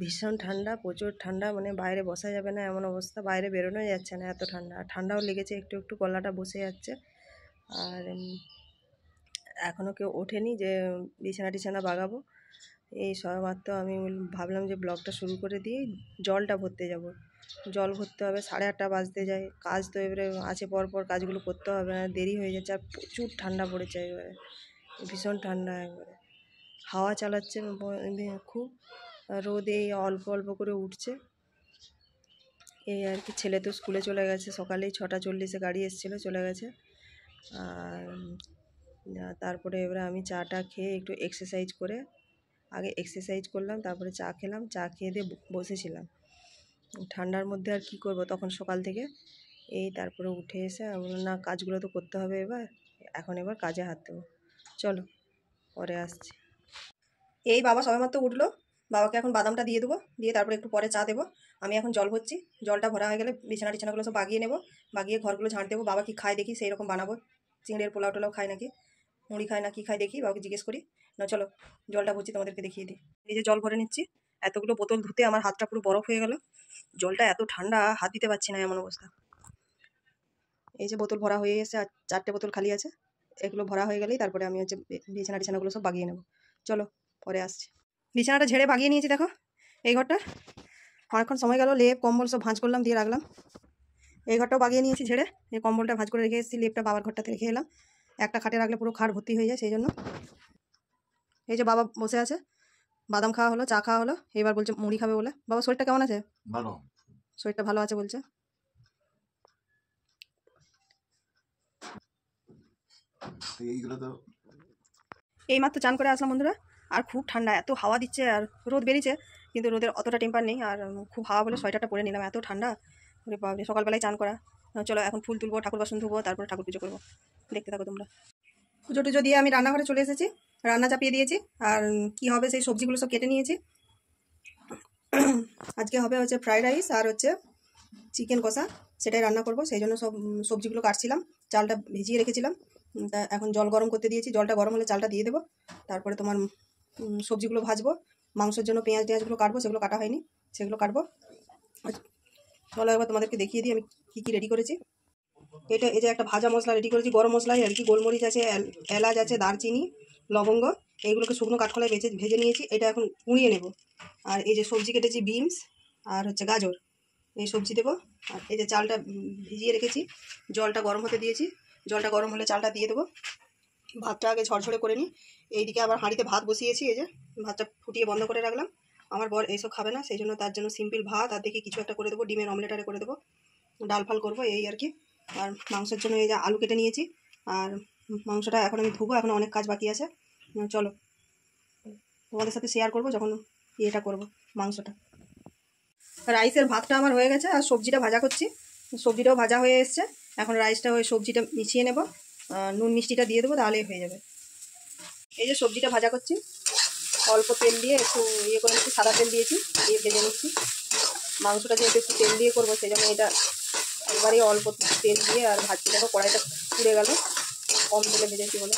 ভীষণ ঠান্ডা প্রচুর ঠান্ডা মানে বাইরে বসা যাবে না এমন অবস্থা বাইরে বেরোনো যাচ্ছে না এত ঠান্ডা ঠান্ডাও লেগেছে একটু একটু গলাটা বসে যাচ্ছে আর এখনও কেউ ওঠেনি যে বিছানা টিছানা বাগাবো এই সবেমাত্র আমি ভাবলাম যে ব্লগটা শুরু করে দিয়ে জলটা ভরতে যাব জল ভরতে হবে সাড়ে আটটা বাজতে যায় কাজ তো এবারে আছে পরপর কাজগুলো করতে হবে না দেরি হয়ে যাচ্ছে আর প্রচুর ঠান্ডা পড়েছে এবারে ভীষণ ঠান্ডা একবারে হাওয়া চালাচ্ছে খুব রোদে অল্প অল্প করে উঠছে এই আর কি ছেলে তো স্কুলে চলে গেছে সকালেই ছটা চল্লিশে গাড়ি এসেছিলো চলে গেছে আর তারপরে এবারে আমি চাটা খেয়ে একটু এক্সারসাইজ করে আগে এক্সারসাইজ করলাম তারপরে চা খেলাম চা খেয়ে দিয়ে বসেছিলাম ঠান্ডার মধ্যে আর কি করব তখন সকাল থেকে এই তারপরে উঠে এসে আমরা না কাজগুলো তো করতে হবে এবার এখন এবার কাজে হাত দেবো চলো পরে আসছি এই বাবা সবেমাত্র উঠলো বাবাকে এখন বাদামটা দিয়ে দেবো দিয়ে তারপরে একটু পরে চা দেবো আমি এখন জল ভরছি জলটা ভরা হয়ে গেলে বিছানা টিছানাগুলো সব বাগিয়ে নেবো বাগিয়ে ঘরগুলো ঝাঁট দেবো বাবা কি খায় দেখি সেই রকম বানাবো চিংড়ের পোলাও টোলাও খায় নাকি মুড়ি খায় না কি খায় দেখি বাবাকে জিজ্ঞেস করি না চলো জলটা ভরছি তোমাদেরকে দেখিয়ে দিই এই যে জল ভরে নিচ্ছি এতগুলো বোতল ধুতে আমার হাতটা পুরো বরফ হয়ে গেল জলটা এত ঠান্ডা হাত দিতে পারছি না এমন অবস্থা এই যে বোতল ভরা হয়ে গেছে আর চারটে বোতল খালি আছে এগুলো ভরা হয়ে গেলেই তারপরে আমি হচ্ছে বিছানা টিছানাগুলো সব বাগিয়ে নেবো চলো পরে আসছি বিছানাটা ঝেড়ে ভাগিয়ে নিয়েছি দেখো এই ঘরটার অনেকক্ষণ সময় গেল লেপ কম্বল সব ভাঁজ করলাম দিয়ে রাখলাম এই ঘরটাও বাগিয়ে নিয়েছি ঝেড়ে এই কম্বলটা ভাঁজ করে রেখে এসেছি লেপটা বাবার ঘরটাতে রেখে এলাম একটা খাটে রাখলে পুরো খাট ভর্তি হয়ে যায় সেই জন্য এই যে বাবা বসে আছে বাদাম খাওয়া হলো চা খাওয়া হলো এবার বলছে মুড়ি খাবে বলে বাবা শরীরটা কেমন আছে ভালো শরীরটা ভালো আছে বলছে এইগুলো তো এইমাত্র চান করে আসলাম বন্ধুরা আর খুব ঠান্ডা এত হাওয়া দিচ্ছে আর রোদ বেরিয়েছে কিন্তু রোদের অতটা টেম্পার নেই আর খুব হাওয়া বলে সোয়েটারটা পরে নিলাম এত ঠান্ডা ওরে সকালবেলায় চান করা চলো এখন ফুল তুলবো ঠাকুর বাসন ধুবো তারপরে ঠাকুর পুজো করবো দেখতে থাকো তোমরা পুজো টুজো দিয়ে আমি রান্নাঘরে চলে এসেছি রান্না চাপিয়ে দিয়েছি আর কি হবে সেই সবজিগুলো সব কেটে নিয়েছি আজকে হবে হচ্ছে ফ্রাইড রাইস আর হচ্ছে চিকেন কষা সেটাই রান্না করব সেই জন্য সব সবজিগুলো কাটছিলাম চালটা ভিজিয়ে রেখেছিলাম তা এখন জল গরম করতে দিয়েছি জলটা গরম হলে চালটা দিয়ে দেবো তারপরে তোমার সবজিগুলো ভাজবো মাংসের জন্য পেঁয়াজ টেঁয়াজগুলো কাটবো সেগুলো কাটা হয়নি সেগুলো কাটবো আচ্ছা, চলো একবার তোমাদেরকে দেখিয়ে দিই আমি কী কী রেডি করেছি এটা এই যে একটা ভাজা মশলা রেডি করেছি গরম মশলা আর কি গোলমরিচ আছে এলাচ আছে দারচিনি লবঙ্গ এইগুলোকে শুকনো কাঠখোলায় ভেজে ভেজে নিয়েছি এটা এখন কুড়িয়ে নেব আর এই যে সবজি কেটেছি বিনস আর হচ্ছে গাজর এই সবজি দেবো আর এই যে চালটা ভিজিয়ে রেখেছি জলটা গরম হতে দিয়েছি জলটা গরম হলে চালটা দিয়ে দেবো ভাতটা আগে ঝরঝরে করে নিই এইদিকে আবার হাঁড়িতে ভাত বসিয়েছি এই যে ভাতটা ফুটিয়ে বন্ধ করে রাখলাম আমার বর এইসব খাবে না সেই জন্য তার জন্য সিম্পল ভাত আর দেখি কিছু একটা করে দেবো ডিমের আরে করে দেবো ডাল ফাল করবো এই আর কি আর মাংসের জন্য এই যে আলু কেটে নিয়েছি আর মাংসটা এখন আমি ধুবো এখন অনেক কাজ বাকি আছে চলো তোমাদের সাথে শেয়ার করবো যখন ইয়েটা করবো মাংসটা রাইসের ভাতটা আমার হয়ে গেছে আর সবজিটা ভাজা করছি সবজিটাও ভাজা হয়ে এসছে এখন রাইসটা ওই সবজিটা মিশিয়ে নেব নুন মিষ্টিটা দিয়ে দেবো তাহলেই হয়ে যাবে এই যে সবজিটা ভাজা করছি অল্প তেল দিয়ে একটু ইয়ে করে নিচ্ছি সাদা তেল দিয়েছি দিয়ে ভেজে নিচ্ছি মাংসটা যেহেতু একটু তেল দিয়ে করবো সেই জন্য এটা একবারেই অল্প তেল দিয়ে আর ভাজতে দেখো কড়াইটা পুড়ে গেল কম তেলে ভেজেছি বলে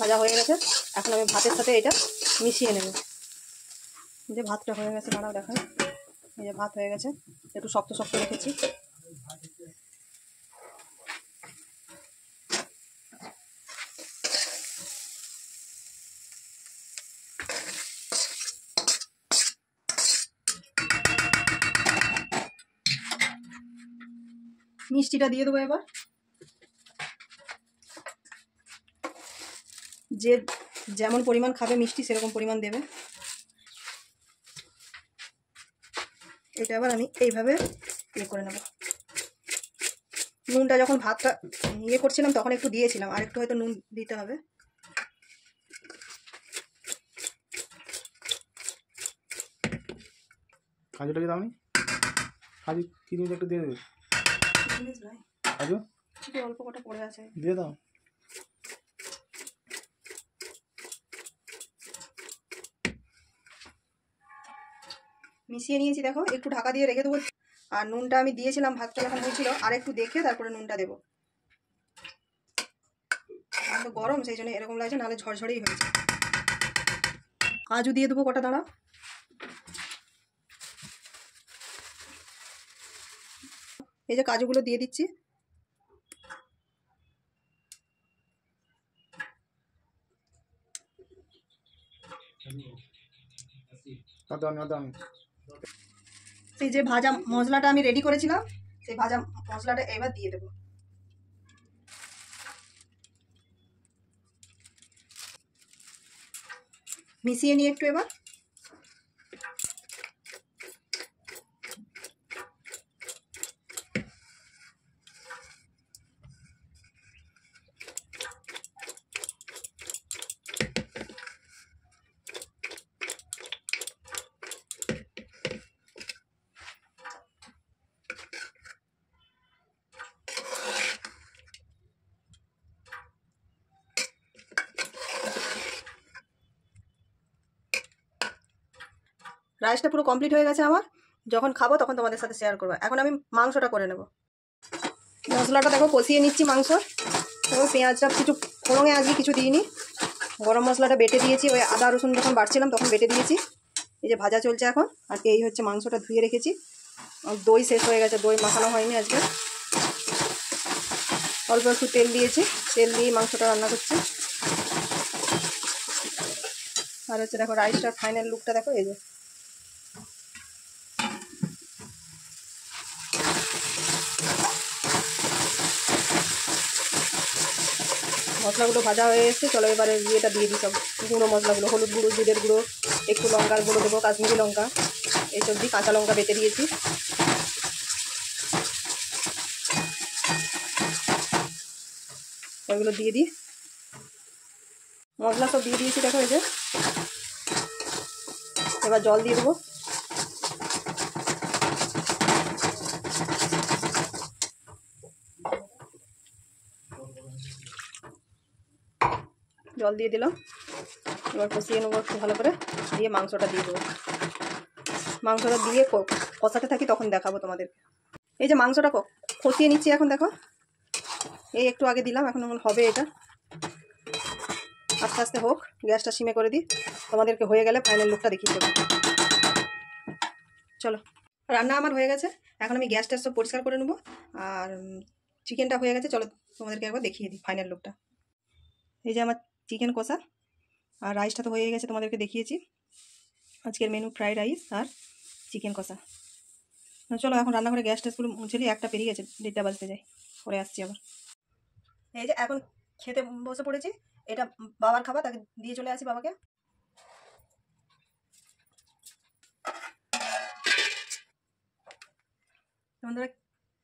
ভাজা হয়ে গেছে এখন আমি ভাতের সাথে এটা মিশিয়ে নেব যে ভাতটা হয়ে গেছে দাঁড়াও দেখেন এই যে ভাত হয়ে গেছে একটু শক্ত শক্ত রেখেছি মিষ্টিটা দিয়ে দেবো এবার যে যেমন পরিমাণ খাবে মিষ্টি সেরকম পরিমাণ দেবে এটা আবার আমি এইভাবে ইয়ে করে নেব নুনটা যখন ভাতটা ইয়ে করছিলাম তখন একটু দিয়েছিলাম আর একটু হয়তো নুন দিতে হবে কাজুটাকে দাও আমি কাজু কি একটু দিয়ে দেবে কাজু অল্প কটা পড়ে আছে দিয়ে দাও মিশিয়ে নিয়েছি দেখো একটু ঢাকা দিয়ে রেখে দেবো আর নুনটা আমি দিয়েছিলাম ভাতটা যখন হয়েছিল আর একটু দেখে তারপরে নুনটা দেবো গরম সেই জন্য এরকম লাগছে নাহলে ঝরঝরেই হয়েছে কাজু দিয়ে দেবো কটা দাঁড়া এই যে কাজুগুলো দিয়ে দিচ্ছি বাদাম বাদাম সেই যে ভাজা মশলাটা আমি রেডি করেছিলাম সেই ভাজা মশলাটা এবার দিয়ে দেবো মিশিয়ে নিয়ে একটু এবার রাইসটা পুরো কমপ্লিট হয়ে গেছে আমার যখন খাবো তখন তোমাদের সাথে শেয়ার করবো এখন আমি মাংসটা করে নেব মশলাটা দেখো কষিয়ে নিচ্ছি মাংস এবং পেঁয়াজটা কিছু ফোড়ঙে আজকে কিছু দিইনি গরম মশলাটা বেটে দিয়েছি ওই আদা রসুন যখন বাড়ছিলাম তখন বেটে দিয়েছি এই যে ভাজা চলছে এখন আর এই হচ্ছে মাংসটা ধুয়ে রেখেছি দই শেষ হয়ে গেছে দই মাখানো হয়নি আজকে অল্প একটু তেল দিয়েছি তেল দিয়ে মাংসটা রান্না করছি আর হচ্ছে দেখো রাইসটার ফাইনাল লুকটা দেখো এই যে মশলাগুলো ভাজা হয়ে এসেছে চলো এবারে ইয়েটা দিয়ে দিই সব গুঁড়ো মশলাগুলো হলুদ গুঁড়ো জিরের গুঁড়ো একটু লঙ্কার গুঁড়ো দেবো কাশ্মীরি লঙ্কা এইসব দিয়ে কাঁচা লঙ্কা বেটে দিয়েছি ওইগুলো দিয়ে দিই মশলা সব দিয়ে দিয়েছি দেখো এই যে এবার জল দিয়ে দেবো জল দিয়ে দিলাম এবার কষিয়ে নেবো একটু ভালো করে দিয়ে মাংসটা দিয়ে দেবো মাংসটা দিয়ে কষাতে থাকি তখন দেখাবো তোমাদেরকে এই যে মাংসটা কষিয়ে নিচ্ছি এখন দেখো এই একটু আগে দিলাম এখন হবে এটা আস্তে আস্তে হোক গ্যাসটা সিমে করে দিই তোমাদেরকে হয়ে গেলে ফাইনাল লুকটা দেখিয়ে দেবো চলো রান্না আমার হয়ে গেছে এখন আমি গ্যাস ট্যাস সব পরিষ্কার করে নেবো আর চিকেনটা হয়ে গেছে চলো তোমাদেরকে একবার দেখিয়ে দিই ফাইনাল লুকটা এই যে আমার চিকেন কষা আর রাইসটা তো হয়ে গেছে তোমাদেরকে দেখিয়েছি আজকের মেনু ফ্রাইড রাইস আর চিকেন কষা চলো এখন রান্নাঘরে গ্যাস ট্যাসগুলো মুছে একটা পেরিয়ে গেছে দেড়টা বাজতে যাই পরে আসছি আবার এই যে এখন খেতে বসে পড়েছি এটা বাবার খাবার তাকে দিয়ে চলে আসি বাবাকে তোমাদের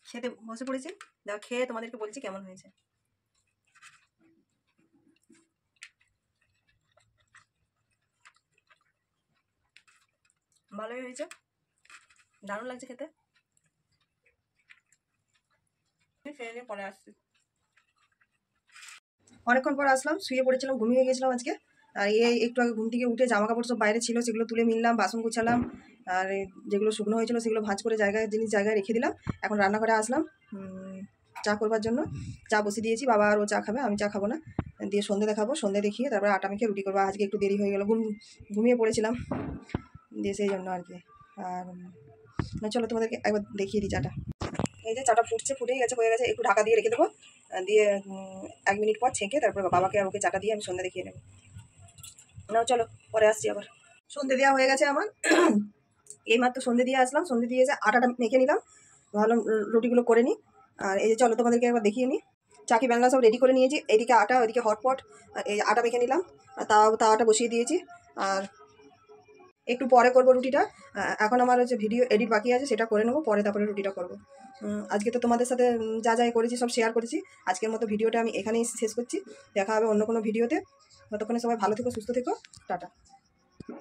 খেতে বসে পড়েছি দেখো খেয়ে তোমাদেরকে বলছি কেমন হয়েছে ভালোই হয়েছে দারুণ লাগছে খেতে পরে আসছি অনেকক্ষণ পর আসলাম শুয়ে পড়েছিলাম ঘুমিয়ে গেছিলাম আজকে আর এই একটু আগে ঘুম থেকে উঠে জামা কাপড় সব বাইরে ছিল সেগুলো তুলে মিললাম বাসন গুছালাম আর যেগুলো শুকনো হয়েছিল সেগুলো ভাঁজ করে জায়গায় জিনিস জায়গায় রেখে দিলাম এখন রান্নাঘরে আসলাম চা করবার জন্য চা বসে দিয়েছি বাবা আর ও চা খাবে আমি চা খাবো না দিয়ে সন্ধ্যে দেখাবো সন্ধে দেখিয়ে তারপরে আটা মেখে রুটি করবো আজকে একটু দেরি হয়ে গেলো ঘুম ঘুমিয়ে পড়েছিলাম দিয়ে সেই জন্য আর কি আর চলো তোমাদেরকে একবার দেখিয়ে দিই চাটা এই যে চাটা ফুটছে ফুটেই গেছে হয়ে গেছে একটু ঢাকা দিয়ে রেখে দেবো দিয়ে এক মিনিট পর ছেঁকে তারপর বাবাকে আর ওকে চাটা দিয়ে আমি সন্ধ্যা দেখিয়ে নেব না চলো পরে আসছি আবার সন্ধে দেওয়া হয়ে গেছে আমার এইমাত্র সন্ধে দিয়ে আসলাম সন্ধে দিয়ে এসে আটাটা মেখে নিলাম ভালো রুটিগুলো করে নিই আর এই যে চলো তোমাদেরকে একবার দেখিয়ে নিই চাকি বেলনা সব রেডি করে নিয়েছি এদিকে আটা ওইদিকে হটপট এই আটা মেখে নিলাম তাও তাওয়াটা বসিয়ে দিয়েছি আর একটু পরে করবো রুটিটা এখন আমার হচ্ছে ভিডিও এডিট বাকি আছে সেটা করে নেবো পরে তারপরে রুটিটা করব আজকে তো তোমাদের সাথে যা যাই করেছি সব শেয়ার করেছি আজকের মতো ভিডিওটা আমি এখানেই শেষ করছি দেখা হবে অন্য কোনো ভিডিওতে ততক্ষণে সবাই ভালো থেকো সুস্থ থেকো টাটা